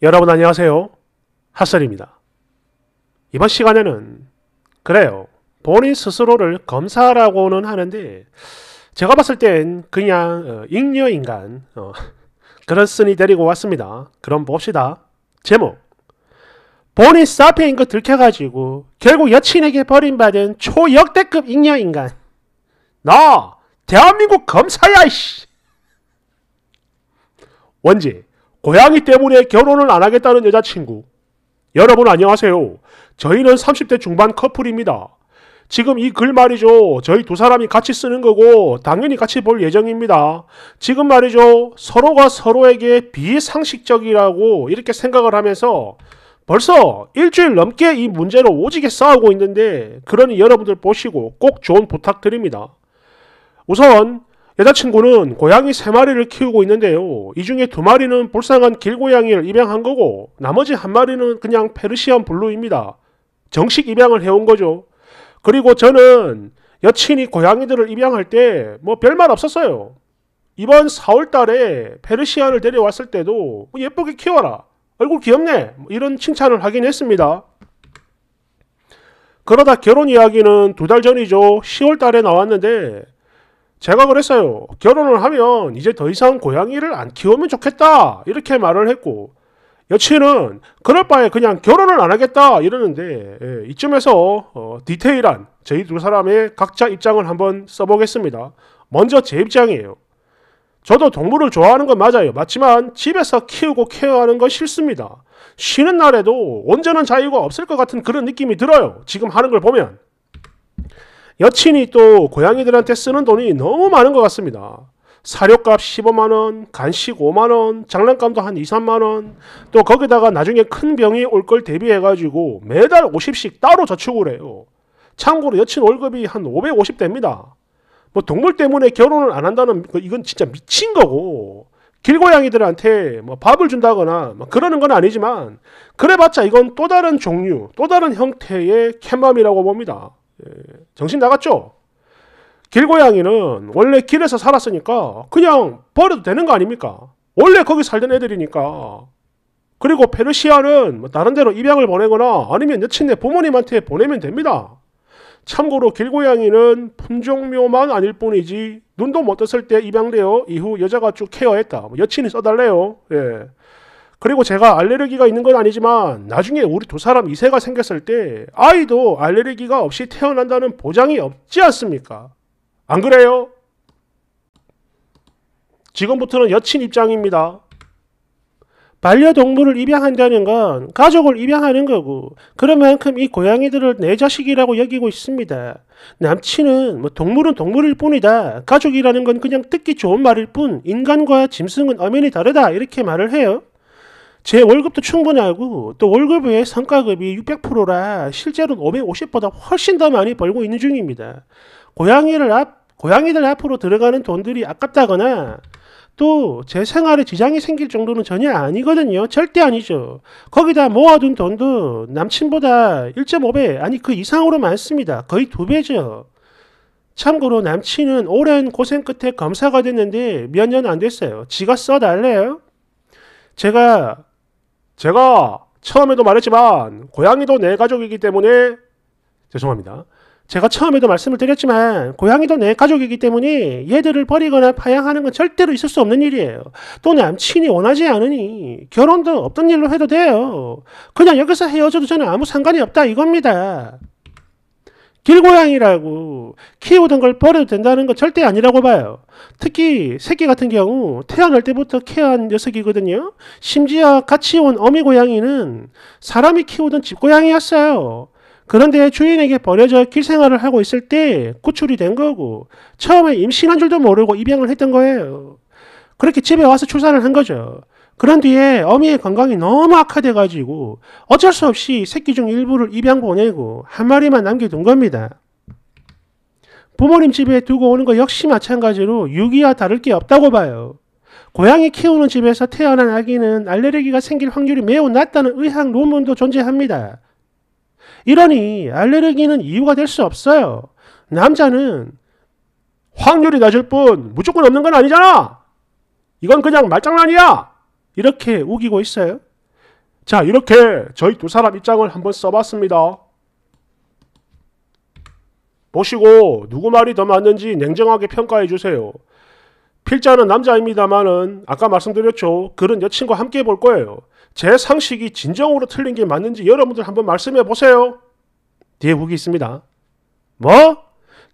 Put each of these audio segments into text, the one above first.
여러분 안녕하세요. 핫설입니다. 이번 시간에는 그래요. 본인 스스로를 검사라고는 하는데 제가 봤을 땐 그냥 어, 잉여인간 어, 그런 쓴이 데리고 왔습니다. 그럼 봅시다. 제목 본인 사페인 거 들켜가지고 결국 여친에게 버림받은 초역대급 잉여인간 나 대한민국 검사야 이씨 원지 고양이 때문에 결혼을 안 하겠다는 여자친구. 여러분 안녕하세요. 저희는 30대 중반 커플입니다. 지금 이 글 말이죠. 저희 두 사람이 같이 쓰는 거고 당연히 같이 볼 예정입니다. 지금 말이죠. 서로가 서로에게 비상식적이라고 이렇게 생각을 하면서 벌써 일주일 넘게 이 문제로 오지게 싸우고 있는데 그러니 여러분들 보시고 꼭 좋은 부탁드립니다. 우선 여자친구는 고양이 3마리를 키우고 있는데요. 이 중에 2마리는 불쌍한 길고양이를 입양한 거고 나머지 1 마리는 그냥 페르시안 블루입니다. 정식 입양을 해온 거죠. 그리고 저는 여친이 고양이들을 입양할 때 뭐 별말 없었어요. 이번 4월 달에 페르시안을 데려왔을 때도 뭐 예쁘게 키워라. 얼굴 귀엽네. 뭐 이런 칭찬을 하긴 했습니다. 그러다 결혼 이야기는 두 달 전이죠. 10월 달에 나왔는데 제가 그랬어요. 결혼을 하면 이제 더 이상 고양이를 안 키우면 좋겠다. 이렇게 말을 했고, 여친은 그럴 바에 그냥 결혼을 안 하겠다. 이러는데, 예, 이쯤에서 어, 디테일한 저희 두 사람의 각자 입장을 한번 써보겠습니다. 먼저 제 입장이에요. 저도 동물을 좋아하는 건 맞아요. 맞지만 집에서 키우고 케어하는 건 싫습니다. 쉬는 날에도 온전한 자유가 없을 것 같은 그런 느낌이 들어요. 지금 하는 걸 보면. 여친이 또 고양이들한테 쓰는 돈이 너무 많은 것 같습니다. 사료값 15만원, 간식 5만원, 장난감도 한 2, 3만원, 또 거기다가 나중에 큰 병이 올 걸 대비해가지고 매달 50씩 따로 저축을 해요. 참고로 여친 월급이 한 550대입니다. 뭐 동물 때문에 결혼을 안 한다는 이건 진짜 미친 거고 길고양이들한테 뭐 밥을 준다거나 뭐 그러는 건 아니지만 그래봤자 이건 또 다른 종류, 또 다른 형태의 캣맘이라고 봅니다. 정신 나갔죠? 길고양이는 원래 길에서 살았으니까 그냥 버려도 되는 거 아닙니까? 원래 거기 살던 애들이니까. 그리고 페르시아는 뭐 다른 데로 입양을 보내거나 아니면 여친네 부모님한테 보내면 됩니다. 참고로 길고양이는 품종묘만 아닐 뿐이지 눈도 못 떴을 때 입양되어 이후 여자가 쭉 케어했다. 뭐 여친이 써달래요. 예. 그리고 제가 알레르기가 있는 건 아니지만 나중에 우리 두 사람 이세가 생겼을 때 아이도 알레르기가 없이 태어난다는 보장이 없지 않습니까? 안 그래요? 지금부터는 여친 입장입니다. 반려동물을 입양한다는 건 가족을 입양하는 거고 그런 만큼 이 고양이들을 내 자식이라고 여기고 있습니다. 남친은 뭐 동물은 동물일 뿐이다. 가족이라는 건 그냥 듣기 좋은 말일 뿐 인간과 짐승은 엄연히 다르다 이렇게 말을 해요. 제 월급도 충분하고또 월급 외에 성과급이 600%라 실제로는 550보다 훨씬 더 많이 벌고 있는 중입니다. 고양이를 앞 고양이들 앞으로 들어가는 돈들이 아깝다거나 또 제 생활에 지장이 생길 정도는 전혀 아니거든요. 절대 아니죠. 거기다 모아둔 돈도 남친보다 1.5배 아니 그 이상으로 많습니다. 거의 두 배죠. 참고로 남친은 오랜 고생 끝에 검사가 됐는데 몇 년 안 됐어요. 지가 써달래요. 제가 제가 처음에도 말했지만 고양이도 내 네 가족이기 때문에 죄송합니다. 제가 처음에도 말씀을 드렸지만 고양이도 내 네 가족이기 때문에 얘들을 버리거나 파양하는 건 절대로 있을 수 없는 일이에요. 또 남친이 원하지 않으니 결혼도 없던 일로 해도 돼요. 그냥 여기서 헤어져도 저는 아무 상관이 없다 이겁니다. 길고양이라고 키우던 걸 버려도 된다는 건 절대 아니라고 봐요. 특히 새끼 같은 경우 태어날 때부터 케어한 녀석이거든요. 심지어 같이 온 어미 고양이는 사람이 키우던 집고양이였어요. 그런데 주인에게 버려져 길생활을 하고 있을 때 구출이 된 거고 처음에 임신한 줄도 모르고 입양을 했던 거예요. 그렇게 집에 와서 출산을 한 거죠. 그런 뒤에 어미의 건강이 너무 악화돼가지고 어쩔 수 없이 새끼 중 일부를 입양 보내고 한 마리만 남겨둔 겁니다. 부모님 집에 두고 오는 거 역시 마찬가지로 유기와 다를 게 없다고 봐요. 고양이 키우는 집에서 태어난 아기는 알레르기가 생길 확률이 매우 낮다는 의학 논문도 존재합니다. 이러니 알레르기는 이유가 될 수 없어요. 남자는 확률이 낮을 뿐 무조건 없는 건 아니잖아. 이건 그냥 말장난이야. 이렇게 우기고 있어요. 자, 이렇게 저희 두 사람 입장을 한번 써봤습니다. 보시고 누구 말이 더 맞는지 냉정하게 평가해 주세요. 필자는 남자입니다만은 아까 말씀드렸죠. 그런 여친과 함께 볼 거예요. 제 상식이 진정으로 틀린 게 맞는지 여러분들 한번 말씀해 보세요. 뒤에 후기 있습니다. 뭐?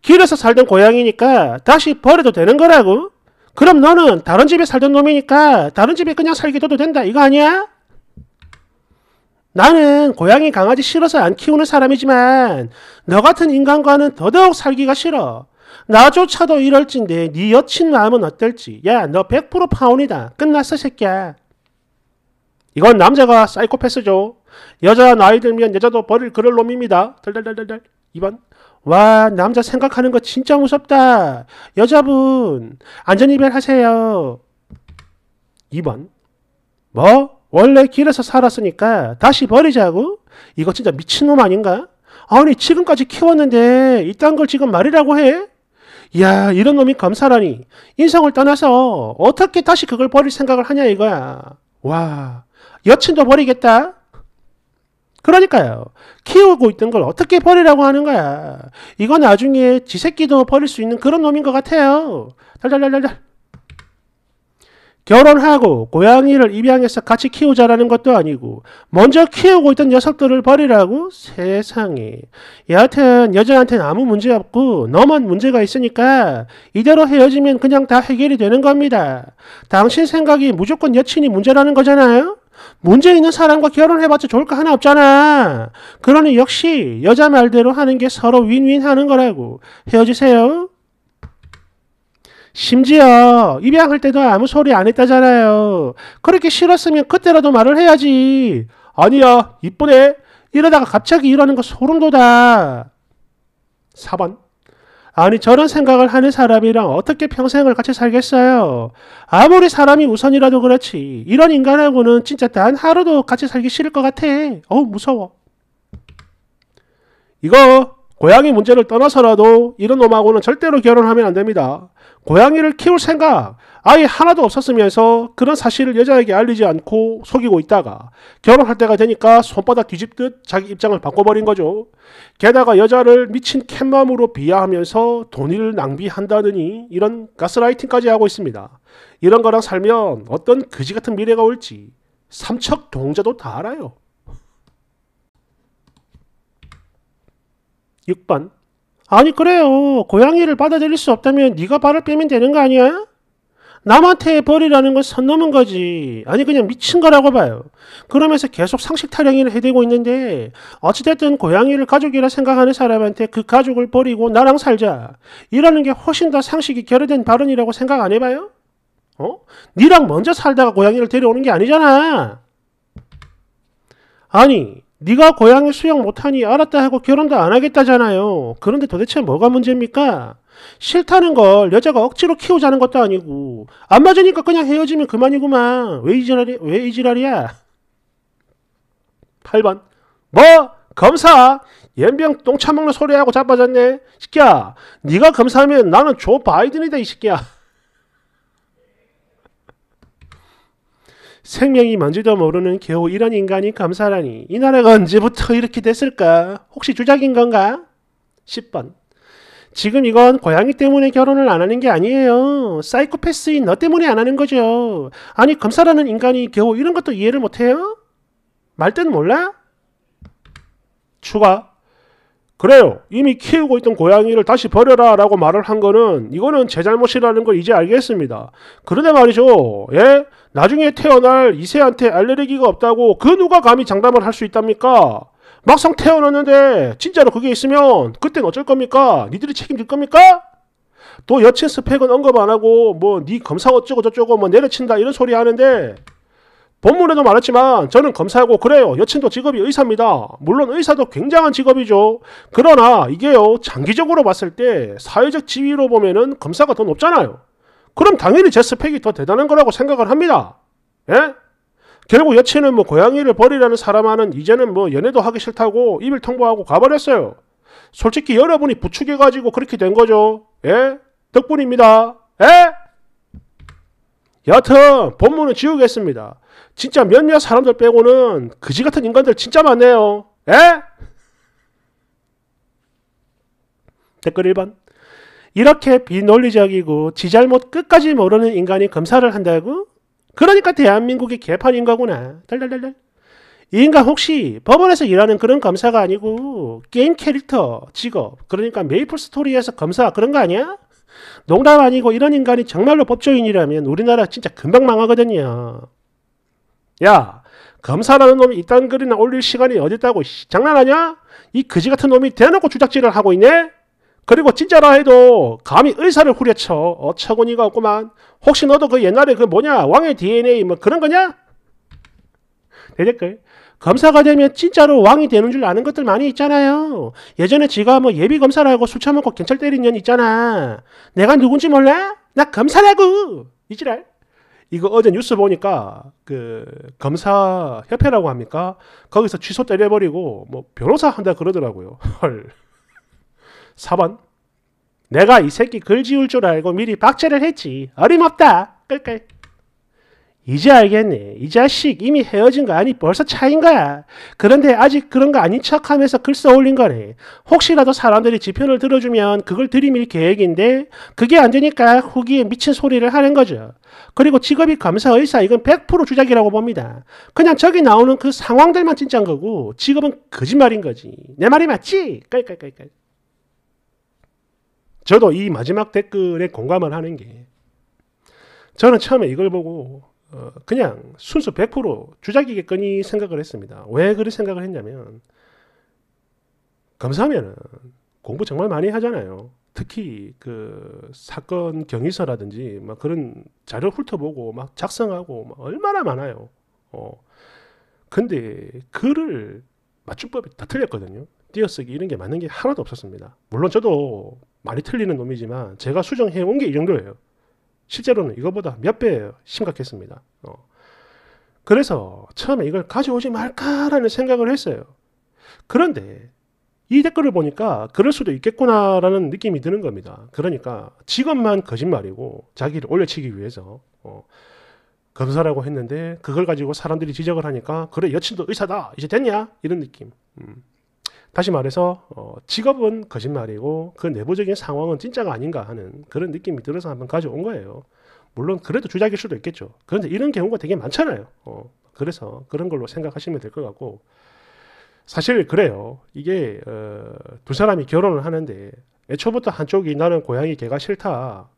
길에서 살던 고양이니까 다시 버려도 되는 거라고? 그럼 너는 다른 집에 살던 놈이니까 다른 집에 그냥 살게 둬도 된다 이거 아니야? 나는 고양이 강아지 싫어서 안 키우는 사람이지만 너 같은 인간과는 더더욱 살기가 싫어. 나조차도 이럴진데 네 여친 마음은 어떨지. 야 너 100% 파혼이다. 끝났어 새끼야. 이건 남자가 사이코패스죠. 여자 나이 들면 여자도 버릴 그럴 놈입니다. 덜덜덜덜. 덜 2번. 와, 남자 생각하는 거 진짜 무섭다. 여자분, 안전이별 하세요. 2번. 뭐? 원래 길에서 살았으니까 다시 버리자고? 이거 진짜 미친놈 아닌가? 아니, 지금까지 키웠는데 이딴 걸 지금 말이라고 해? 야, 이런 놈이 검사라니. 인성을 떠나서 어떻게 다시 그걸 버릴 생각을 하냐 이거야. 와, 여친도 버리겠다. 그러니까요. 키우고 있던 걸 어떻게 버리라고 하는 거야. 이건 나중에 지 새끼도 버릴 수 있는 그런 놈인 것 같아요. 달달달달달. 결혼하고 고양이를 입양해서 같이 키우자라는 것도 아니고 먼저 키우고 있던 녀석들을 버리라고? 세상에. 여하튼 여자한테는 아무 문제 없고 너만 문제가 있으니까 이대로 헤어지면 그냥 다 해결이 되는 겁니다. 당신 생각이 무조건 여친이 문제라는 거잖아요? 문제 있는 사람과 결혼해봤자 좋을 거 하나 없잖아. 그러니 역시 여자 말대로 하는 게 서로 윈윈 하는 거라고. 헤어지세요. 심지어 입양할 때도 아무 소리 안 했다잖아요. 그렇게 싫었으면 그때라도 말을 해야지. 아니야, 이쁘네. 이러다가 갑자기 이러는 거 소름 돋아. 4번. 아니 저런 생각을 하는 사람이랑 어떻게 평생을 같이 살겠어요. 아무리 사람이 우선이라도 그렇지 이런 인간하고는 진짜 단 하루도 같이 살기 싫을 것 같아. 어우 무서워. 이거 고양이 문제를 떠나서라도 이런 놈하고는 절대로 결혼하면 안 됩니다. 고양이를 키울 생각 아예 하나도 없었으면서 그런 사실을 여자에게 알리지 않고 속이고 있다가 결혼할 때가 되니까 손바닥 뒤집듯 자기 입장을 바꿔버린 거죠. 게다가 여자를 미친 캣맘으로 비하하면서 돈을 낭비한다느니 이런 가스라이팅까지 하고 있습니다. 이런 거랑 살면 어떤 그지 같은 미래가 올지 삼척 동자도 다 알아요. 6번. 아니 그래요. 고양이를 받아들일 수 없다면 네가 발을 빼면 되는 거 아니야? 남한테 버리라는 건 선 넘은 거지. 아니 그냥 미친 거라고 봐요. 그러면서 계속 상식 타령이나 해대고 있는데 어찌됐든 고양이를 가족이라 생각하는 사람한테 그 가족을 버리고 나랑 살자 이러는 게 훨씬 더 상식이 결여된 발언이라고 생각 안 해봐요? 어? 니랑 먼저 살다가 고양이를 데려오는 게 아니잖아. 아니 네가 고양이 수영 못하니 알았다 하고 결혼도 안 하겠다잖아요. 그런데 도대체 뭐가 문제입니까? 싫다는 걸 여자가 억지로 키우자는 것도 아니고 안 맞으니까 그냥 헤어지면 그만이구만. 왜이 지랄이 왜이 지랄이야? 8번 뭐 검사 연병 똥차먹는 소리하고 자빠졌네. 시끼야 네가 검사하면 나는 조 바이든이다 이 새끼야. 생명이 뭔지도 모르는 겨우 이런 인간이 검사라니 이 나라가 언제부터 이렇게 됐을까? 혹시 주작인 건가? 10번 지금 이건 고양이 때문에 결혼을 안 하는 게 아니에요. 사이코패스인 너 때문에 안 하는 거죠. 아니 검사라는 인간이 겨우 이런 것도 이해를 못해요? 말든 몰라? 추가 그래요. 이미 키우고 있던 고양이를 다시 버려라 라고 말을 한 거는 이거는 제 잘못이라는 걸 이제 알겠습니다. 그런데 말이죠. 예? 나중에 태어날 이세한테 알레르기가 없다고 그 누가 감히 장담을 할 수 있답니까? 막상 태어났는데 진짜로 그게 있으면 그땐 어쩔 겁니까? 니들이 책임질 겁니까? 또 여친 스펙은 언급 안 하고 뭐 니 검사 어쩌고 저쩌고 뭐 내려친다 이런 소리 하는데 본문에도 말했지만 저는 검사하고 그래요. 여친도 직업이 의사입니다. 물론 의사도 굉장한 직업이죠. 그러나 이게요. 장기적으로 봤을 때 사회적 지위로 보면은 검사가 더 높잖아요. 그럼 당연히 제 스펙이 더 대단한 거라고 생각을 합니다. 예? 결국 여친은 뭐 고양이를 버리라는 사람하는 이제는 뭐 연애도 하기 싫다고 입을 통보하고 가버렸어요. 솔직히 여러분이 부추겨가지고 그렇게 된 거죠. 예? 덕분입니다. 예? 여하튼 본문은 지우겠습니다. 진짜 몇몇 사람들 빼고는 그지 같은 인간들 진짜 많네요. 에? 예? 댓글 1번. 이렇게 비논리적이고 지 잘못 끝까지 모르는 인간이 검사를 한다고? 그러니까 대한민국이 개판인 거구나. 달달달달. 이 인간 혹시 법원에서 일하는 그런 검사가 아니고 게임 캐릭터, 직업, 그러니까 메이플 스토리에서 검사 그런 거 아니야? 농담 아니고 이런 인간이 정말로 법조인이라면 우리나라 진짜 금방 망하거든요. 야 검사라는 놈이 이딴 글이나 올릴 시간이 어딨다고 장난하냐? 이 그지 같은 놈이 대놓고 주작질을 하고 있네? 그리고 진짜라 해도 감히 의사를 후려쳐 어처구니가 없구만 혹시 너도 그 옛날에 그 뭐냐 왕의 DNA 뭐 그런 거냐? 대댓글 검사가 되면 진짜로 왕이 되는 줄 아는 것들 많이 있잖아요 예전에 지가 뭐 예비 검사라고 술 처먹고 경찰 때린 년 있잖아 내가 누군지 몰라? 나 검사라고 이지랄 이거 어제 뉴스 보니까 그 검사 협회라고 합니까? 거기서 취소 때려버리고 뭐 변호사 한다 그러더라고요. 헐. 4번. 내가 이 새끼 글 지울 줄 알고 미리 박제를 했지. 어림없다. 끌끌. 이제 알겠네. 이 자식 이미 헤어진 거 아니 벌써 차인 거야. 그런데 아직 그런 거 아닌 척하면서 글 써올린 거네. 혹시라도 사람들이 지표를 들어주면 그걸 들이밀 계획인데 그게 안 되니까 후기에 미친 소리를 하는 거죠. 그리고 직업이 검사 의사 이건 100% 주작이라고 봅니다. 그냥 저기 나오는 그 상황들만 진짠 거고 직업은 거짓말인 거지. 내 말이 맞지? 깔깔깔깔. 저도 이 마지막 댓글에 공감을 하는 게 저는 처음에 이걸 보고 어, 그냥 순수 100% 주작이겠거니 생각을 했습니다. 왜 그리 생각을 했냐면 검사면은 하 공부 정말 많이 하잖아요. 특히 그 사건 경위서라든지 막 그런 자료 훑어보고 막 작성하고 막 얼마나 많아요. 어. 근데 글을 맞춤법이 다 틀렸거든요. 띄어쓰기 이런 게 맞는 게 하나도 없었습니다. 물론 저도 많이 틀리는 놈이지만 제가 수정해 온 게 이 정도예요. 실제로는 이거보다 몇 배 심각했습니다. 어. 그래서 처음에 이걸 가져오지 말까라는 생각을 했어요. 그런데 이 댓글을 보니까 그럴 수도 있겠구나라는 느낌이 드는 겁니다. 그러니까 직업만 거짓말이고 자기를 올려치기 위해서 어, 검사라고 했는데 그걸 가지고 사람들이 지적을 하니까 그래 여친도 의사다 이제 됐냐 이런 느낌. 음. 다시 말해서 어, 직업은 거짓말이고 그 내부적인 상황은 진짜가 아닌가 하는 그런 느낌이 들어서 한번 가져온 거예요. 물론 그래도 주작일 수도 있겠죠. 그런데 이런 경우가 되게 많잖아요. 어, 그래서 그런 걸로 생각하시면 될 것 같고 사실 그래요. 이게 어, 두 사람이 결혼을 하는데 애초부터 한쪽이 나는 고양이 개가 싫다.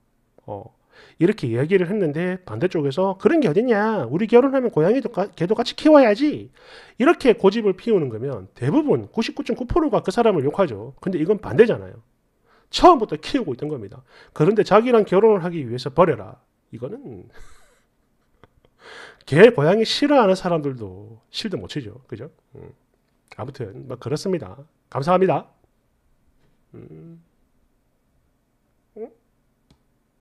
어, 이렇게 얘기를 했는데 반대쪽에서 그런 게 어딨냐 우리 결혼하면 고양이도 가, 개도 같이 키워야지 이렇게 고집을 피우는 거면 대부분 99.9%가 그 사람을 욕하죠 근데 이건 반대잖아요 처음부터 키우고 있던 겁니다 그런데 자기랑 결혼을 하기 위해서 버려라 이거는 개 고양이 싫어하는 사람들도 실드 못 치죠 그죠 음. 아무튼 뭐 그렇습니다 감사합니다 음.